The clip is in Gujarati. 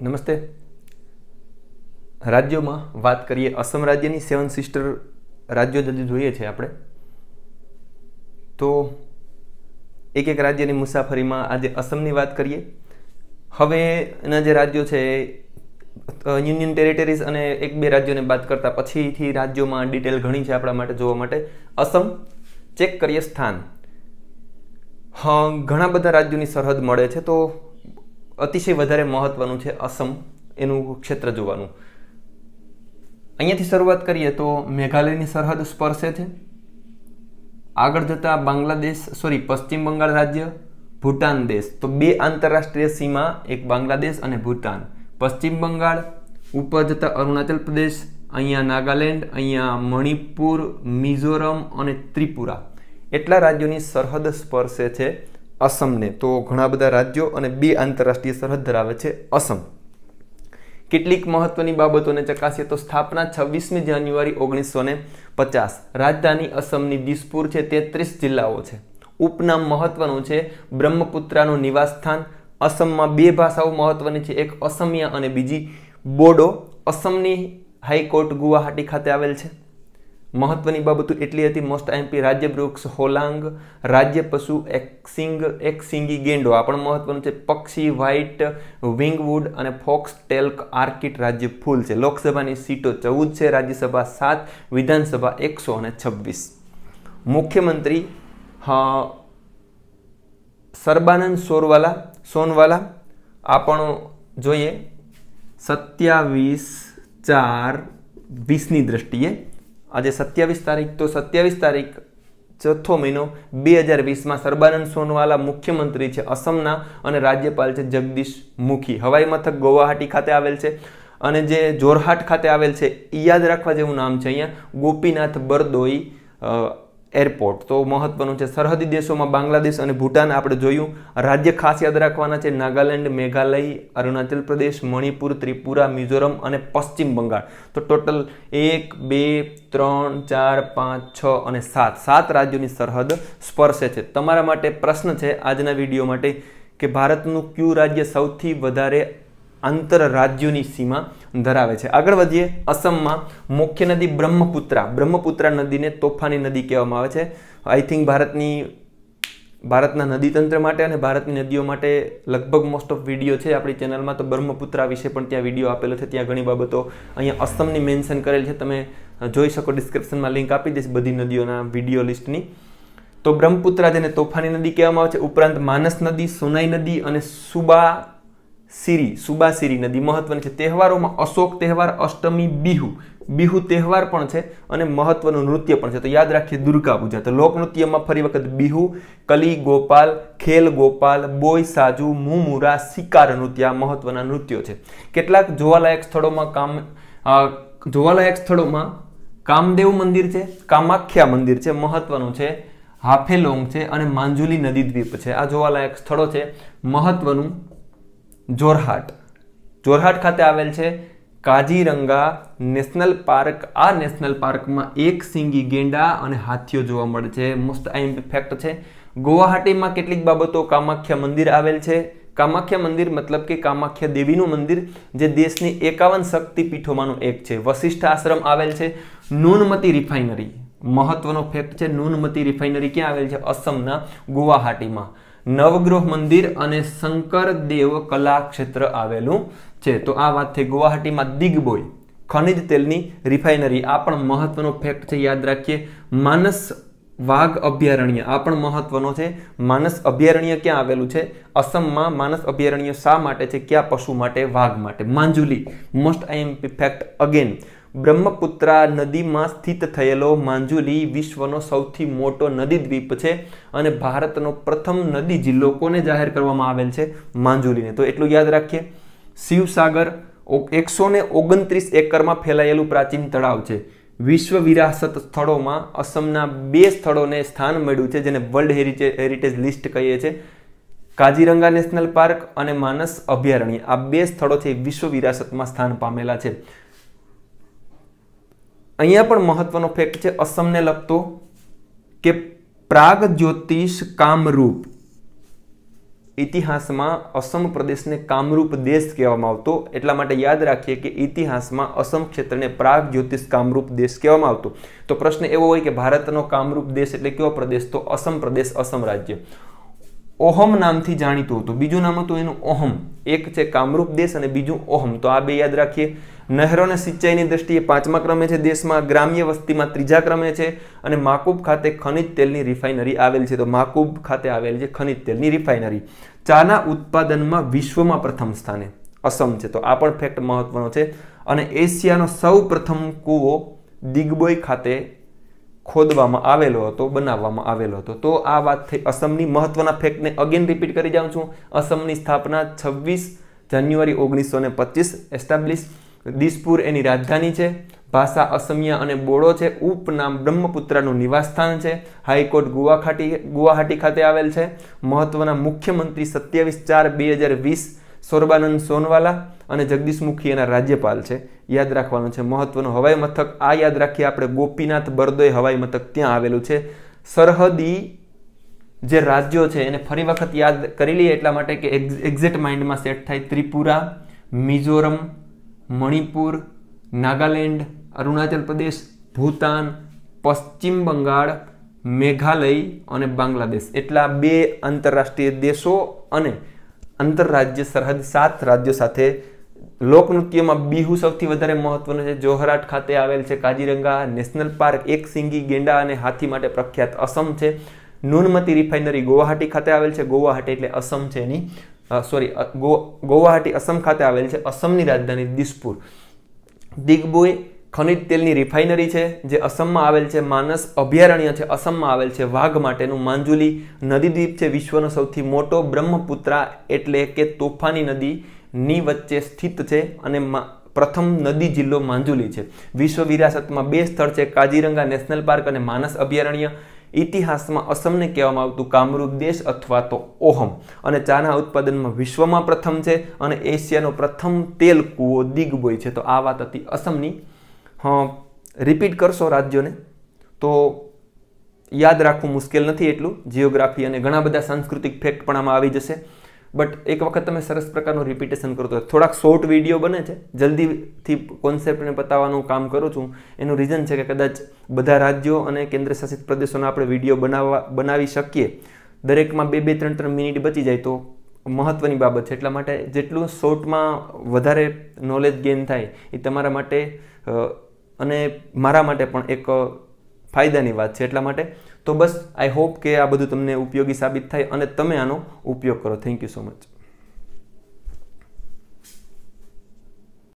નમસ્તે રાજ્યોમાં વાત કરીએ અસમ રાજ્યની સેવન સિસ્ટર રાજ્યો જતી જોઈએ છે આપણે તો એક એક રાજ્યની મુસાફરીમાં આજે અસમની વાત કરીએ હવેના જે રાજ્યો છે યુનિયન ટેરિટરીઝ અને એક બે રાજ્યોને બાદ કરતાં પછીથી રાજ્યોમાં ડિટેલ ઘણી છે આપણા માટે જોવા માટે અસમ ચેક કરીએ સ્થાન ઘણા બધા રાજ્યોની સરહદ મળે છે તો અતિશય વધારે મહત્ત્વનું છે અસમ એનું ક્ષેત્ર જોવાનું અહીંયાથી શરૂઆત કરીએ તો મેઘાલયની સરહદ સ્પર્શે છે આગળ જતાં બાંગ્લાદેશ સોરી પશ્ચિમ બંગાળ રાજ્ય ભૂટાન દેશ તો બે આંતરરાષ્ટ્રીય સીમા એક બાંગ્લાદેશ અને ભૂટાન પશ્ચિમ બંગાળ ઉપર જતાં અરુણાચલ પ્રદેશ અહીંયા નાગાલેન્ડ અહીંયા મણિપુર મિઝોરમ અને ત્રિપુરા એટલા રાજ્યોની સરહદ સ્પર્શે છે અસમને તો ઘણા બધા રાજ્યો અને બે આંતરરાષ્ટ્રીય સરહદ ધરાવે છે અસમ કેટલીક મહત્વની બાબતોને ચકાસીએ તો સ્થાપના છવ્વીસમી જાન્યુઆરી ઓગણીસો ને પચાસ રાજધાની અસમની દિસપુર છે તેત્રીસ જિલ્લાઓ છે ઉપનામ મહત્વનું છે બ્રહ્મપુત્રાનું નિવાસસ્થાન અસમમાં બે ભાષાઓ મહત્વની છે એક અસમિયા અને બીજી બોડો અસમની હાઈકોર્ટ ગુવાહાટી ખાતે આવેલ છે મહત્વની બાબતો એટલી હતી મોસ્ટ આઈમ્પી રાજ્ય વૃક્ષ હોલાંગ રાજ્ય પશુ એક્સિંગ એક્સિંગી ગેંડો આ પણ મહત્વનું છે પક્ષી વ્હાઇટ વિંગવુડ અને ફોક્સ ટેલ્ક આર્કિટ રાજ્ય ફૂલ છે લોકસભાની સીટો ચૌદ છે રાજ્યસભા સાત વિધાનસભા એકસો અને છવ્વીસ મુખ્યમંત્રી સરબાનંદ સોરવાલા સોનવાલા આ પણ જોઈએ સત્યાવીસ ચાર વીસની દ્રષ્ટિએ આજે સત્યાવીસ તારીખ તો સત્યાવીસ તારીખ ચોથો મહિનો બે હજાર વીસમાં સર્બાનંદ સોનવાલા મુખ્યમંત્રી છે અસમના અને રાજ્યપાલ છે જગદીશ મુખી હવાઈ મથક ગુવાહાટી ખાતે આવેલ છે અને જે જોરહાટ ખાતે આવેલ છે એ યાદ રાખવા જેવું નામ છે અહીંયા ગોપીનાથ બરદોઈ એરપોર્ટ તો મહત્વનું છે સરહદી દેશોમાં બાંગ્લાદેશ અને ભૂટાન આપણે જોયું રાજ્ય ખાસ યાદ રાખવાના છે નાગાલેન્ડ મેઘાલય અરુણાચલ પ્રદેશ મણિપુર ત્રિપુરા મિઝોરમ અને પશ્ચિમ બંગાળ તો ટોટલ એક બે ત્રણ ચાર પાંચ છ અને સાત સાત રાજ્યોની સરહદ સ્પર્શે છે તમારા માટે પ્રશ્ન છે આજના વિડીયો માટે કે ભારતનું કયું રાજ્ય સૌથી વધારે આંતરરાજ્યોની સીમા ધરાવે છે આગળ વધીએ અસમમાં મુખ્ય નદી બ્રહ્મપુત્રા બ્રહ્મપુત્રા નદીને તોફાની નદી કહેવામાં આવે છે આઈ થિંક ભારતની ભારતના નદીતંત્ર માટે અને ભારતની નદીઓ માટે લગભગ મોસ્ટ ઓફ વિડીયો છે આપણી ચેનલમાં તો બ્રહ્મપુત્રા વિશે પણ ત્યાં વિડીયો આપેલો છે ત્યાં ઘણી બાબતો અહીંયા અસમની મેન્શન કરેલ છે તમે જોઈ શકો ડિસ્ક્રિપ્શનમાં લિંક આપી દઈશ બધી નદીઓના વિડીયો લિસ્ટની તો બ્રહ્મપુત્રા જેને તોફાની નદી કહેવામાં આવે છે ઉપરાંત માનસ નદી સોનાઈ નદી અને સુબા સિરી સુબાસિરી નદી મહત્વની છે તહેવારોમાં અશોક તહેવાર અષ્ટમી બિહુ બિહુ તહેવાર પણ છે અને મહત્વનું નૃત્ય પણ છે તો યાદ રાખીએ દુર્ગા પૂજા તો લોકનૃત્યમાં ફરી વખત બિહુ કલી ગોપાલ ખેલ ગોપાલ બોય સાજુ મુમુરા શિકાર નૃત્ય મહત્વના નૃત્યો છે કેટલાક જોવાલાયક સ્થળોમાં કામ જોવાલાયક સ્થળોમાં કામદેવ મંદિર છે કામાખ્યા મંદિર છે મહત્વનું છે હાફેલોંગ છે અને માંજુલી નદી દ્વીપ છે આ જોવાલાયક સ્થળો છે મહત્વનું જોરહાટ જોરહાટ ખાતે આવેલ છે કાજીરંગા નેશનલ પાર્ક આ નેશનલ પાર્કમાં એક સિંગી ગેંડા અને હાથીઓ જોવા મળે છે મોસ્ટ આઈમ ફેક્ટ છે ગુવાહાટીમાં કેટલીક બાબતો કામાખ્યા મંદિર આવેલ છે કામાખ્યા મંદિર મતલબ કે કામાખ્યા દેવીનું મંદિર જે દેશની એકાવન શક્તિપીઠોમાંનું એક છે વશિષ્ઠ આશ્રમ આવેલ છે નૂનમતી રિફાઇનરી મહત્વનો ફેક્ટ છે નૂનમતી રિફાઇનરી ક્યાં આવેલ છે અસમના ગુવાહાટીમાં નવગ્રહ મંદિર અને શંકર દેવ કલા ક્ષેત્ર આવેલું છે તો આ વાત થઈ ગુવાહાટીમાં દિગ્બોય ખનિજ તેલની રિફાઇનરી આ પણ મહત્વનો ફેક્ટ છે યાદ રાખીએ માનસ વાઘ અભયારણ્ય આ પણ મહત્વનો છે માનસ અભયારણ્ય ક્યાં આવેલું છે અસમમાં માનસ અભયારણ્ય શા માટે છે કયા પશુ માટે વાઘ માટે Majuli most I am fact again Brahmaputra નદીમાં સ્થિત થયેલો માંજુલી વિશ્વનો સૌથી મોટો નદી દ્વીપ છે અને ભારતનો પ્રથમ નદી જિલ્લો કોને જાહેર કરવામાં આવેલ છે માંજુલીને તો એટલું યાદ રાખીએ શિવસાગર એકસો ને ઓગણત્રીસ એકરમાં ફેલાયેલું પ્રાચીન તળાવ છે વિશ્વ વિરાસત સ્થળોમાં અસમના બે સ્થળોને સ્થાન મળ્યું છે જેને વર્લ્ડ હેરિટેજ હેરિટેજ લિસ્ટ કહીએ છીએ કાજીરંગા નેશનલ પાર્ક અને માનસ અભયારણ્ય આ બે સ્થળો છે વિશ્વ વિરાસતમાં સ્થાન પામેલા છે અહીંયા પણ મહત્વનો ફેક્ટ છે અસમને લગતો કે પ્રાગ જ્યોતિષ કામરૂપ ઇતિહાસમાં અસમ પ્રદેશને કામરૂપ દેશ કહેવામાં આવતો એટલા માટે યાદ રાખીએ કે ઇતિહાસમાં અસમ ક્ષેત્રને પ્રાગ જ્યોતિષ કામરૂપ દેશ કહેવામાં આવતો તો પ્રશ્ન એવો હોય કે ભારતનો કામરૂપ દેશ એટલે કયો પ્રદેશ તો અસમ પ્રદેશ અસમ રાજ્ય ઓહમ નામથી જાણીતું હતું બીજું નામ હતું એનું ઓહમ એક છે કામરૂપ દેશ અને બીજું ઓહમ તો આ બે યાદ રાખીએ નહેરો અને સિંચાઈની દ્રષ્ટિએ પાંચમા ક્રમે છે દેશમાં ગ્રામ્ય વસ્તીમાં ત્રીજા ક્રમે છે અને માકુબ ખાતે ખનિજ તેલની રિફાઇનરી આવેલ છે તો માકુબ ખાતે આવેલી છે ખનિજ તેલની રિફાઇનરી ચાના ઉત્પાદનમાં વિશ્વમાં પ્રથમ સ્થાને અસમ છે તો આ પણ ફેક્ટ મહત્વનો છે અને એશિયાનો સૌ પ્રથમ કૂવો દિગ્બોય ખાતે ખોદવામાં આવેલો હતો બનાવવામાં આવેલો હતો તો આ વાત થઈ અસમની મહત્વના ફેક્ટને અગેન રિપીટ કરી જાઉં છું અસમની સ્થાપના છવ્વીસ જાન્યુઆરી ઓગણીસો ને પચીસ એસ્ટાબ્લિશ દિસપુર એની રાજધાની છે ભાષા અસમિયા અને બોડો છે ઉપનામ બ્રહ્મપુત્રાનું નિવાસસ્થાન છે હાઈકોર્ટ ગુવાહાટી ગુવાહાટી ખાતે આવેલ છે મહત્વના મુખ્યમંત્રી સત્યાવીસ ચાર બે હજાર વીસ સોરબાનંદ સોનવાલા અને જગદીશ મુખી એના રાજ્યપાલ છે યાદ રાખવાનું છે મહત્વનું હવાઈ મથક આ યાદ રાખીએ આપણે ગોપીનાથ બરદોઈ હવાઈ મથક ત્યાં આવેલું છે સરહદી જે રાજ્યો છે એને ફરી વખત યાદ કરી લઈએ એટલા માટે કે એક્ઝેક્ટ માઇન્ડમાં સેટ થાય ત્રિપુરા મિઝોરમ મણિપુર નાગાલેન્ડ અરુણાચલ પ્રદેશ ભૂતાન પશ્ચિમ બંગાળ મેઘાલય અને બાંગ્લાદેશ એટલા બે આંતરરાષ્ટ્રીય દેશો અને આંતરરાજ્ય સરહદ સાત રાજ્યો સાથે લોક નૃત્યમાં બિહુ સૌથી વધારે મહત્વનું છે જોહરાટ ખાતે આવેલ છે કાજીરંગા નેશનલ પાર્ક એક સિંગી ગેંડા અને હાથી માટે પ્રખ્યાત અસમ છે નૂનમતી રિફાઇનરી ગુવાહાટી ખાતે આવેલ છે ગુવાહાટી એટલે અસમ છે એની સોરી ગુવાહાટી અસમ ખાતે આવેલ છે અસમની રાજધાની દિસપુર દિગ્બોય ખનિજ તેલની રિફાઇનરી છે જે અસમમાં આવેલ છે માનસ અભયારણ્ય છે અસમમાં આવેલ છે વાઘ માટેનું માંજુલી નદી દ્વીપ છે વિશ્વનો સૌથી મોટો બ્રહ્મપુત્રા એટલે કે તોફાની નદી ની વચ્ચે સ્થિત છે અને પ્રથમ નદી જિલ્લો માંજુલી છે વિશ્વ વિરાસતમાં બે સ્થળ છે કાજીરંગા નેશનલ પાર્ક અને માનસ અભયારણ્ય ઇતિહાસમાં અસમને કહેવામાં આવતું કામરૂપ દેશ અથવા તો ઓહમ અને ચાના ઉત્પાદનમાં વિશ્વમાં પ્રથમ છે અને એશિયાનો પ્રથમ તેલ કૂવો દિગ્બોય છે તો આ વાત હતી અસમની રિપીટ કરશો રાજ્યોને તો યાદ રાખવું મુશ્કેલ નથી એટલું જિયોગ્રાફી અને ઘણા બધા સાંસ્કૃતિક ફેક્ટ પણ આમાં આવી જશે બટ એક વખત તમે સરસ પ્રકારનું રિપીટેશન કરો તો થોડાક શોર્ટ વિડીયો બને છે જલ્દીથી કોન્સેપ્ટને પતાવવાનું કામ કરું છું એનું રીઝન છે કે કદાચ બધા રાજ્યો અને કેન્દ્રશાસિત પ્રદેશોના આપણે વિડીયો બનાવવા બનાવી શકીએ દરેકમાં બે બે ત્રણ ત્રણ મિનિટ બચી જાય તો મહત્ત્વની બાબત છે એટલા માટે જેટલું શોર્ટમાં વધારે નોલેજ ગેઇન થાય એ તમારા માટે અને મારા માટે પણ એક ફાયદાની વાત છે એટલા માટે તો બસ આઈ હોપ કે આ બધું તમને ઉપયોગી સાબિત થાય અને તમે આનો ઉપયોગ કરો થેન્ક યુ સો મચ